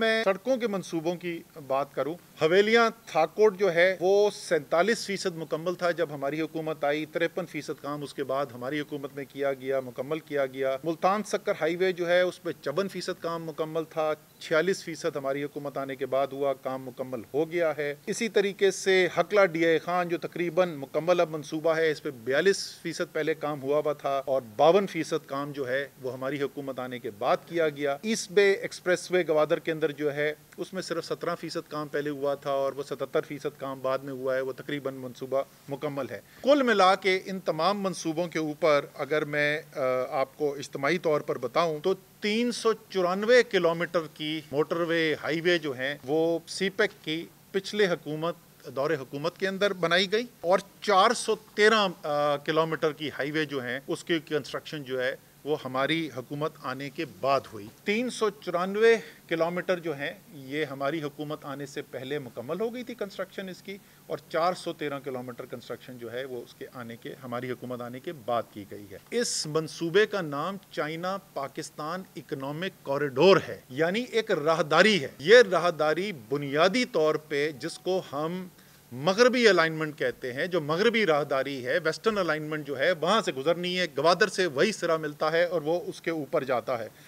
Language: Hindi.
मैं सड़कों के मंसूबों की बात करूं हवेलियां थाकोट जो है वो सैंतालीस फीसद मुकम्मल था जब हमारी हुकूमत आई तिरपन फीसद काम उसके बाद हमारी हुकूमत में किया गया मुकम्मल किया गया मुल्तान सक्कर हाईवे जो है उस पर चौवन फीसद काम मुकम्मल था छियालीस फीसद हमारी हुकूमत आने के बाद हुआ काम मुकम्मल हो गया है इसी तरीके से हकला डी खान जो तकरीबन मुकम्मल अब मनसूबा है इस पर बयालीस फीसद पहले काम हुआ हुआ था और बावन फीसद काम जो है वो हमारी हुकूमत आने के बाद किया गया east bay express way Gwadar के अंदर अंदर जो है उसमें सिर्फ सत्रह फ़ीसद काम पहले हुआ था और वो सतहत्तर फ़ीसद काम बाद में हुआ है वो तकरीबन मनसूबा मुकम्मल है कुल मिला के इन तमाम मनसूबों के ऊपर अगर मैं आपको इज्तमाही तौर पर बताऊँ तो तीन सौ चौरानवे किलोमीटर की मोटरवे हाईवे जो हैं वो सी पैक की पिछले हुकूमत दौरे हुकूमत के अंदर बनाई गई और 413 किलोमीटर की हाईवे जो है उसकी कंस्ट्रक्शन जो है वो हमारी हुकूमत आने के बाद हुई तीन किलोमीटर जो हैं ये हमारी हुकूमत आने से पहले मुकम्मल हो गई थी कंस्ट्रक्शन इसकी और 413 किलोमीटर कंस्ट्रक्शन जो है वो उसके आने के हमारी हुकूमत आने के बाद की गई है इस मंसूबे का नाम चाइना पाकिस्तान इकोनॉमिक कॉरिडोर है यानी एक राहदारी है ये राहदारी बुनियादी तौर पर जिसको हम मगरबी अलाइनमेंट कहते हैं जो मगरबी राहदारी है वेस्टर्न अलाइनमेंट जो है वहाँ से गुजरनी है गवादर से वही सिरा मिलता है और वो उसके ऊपर जाता है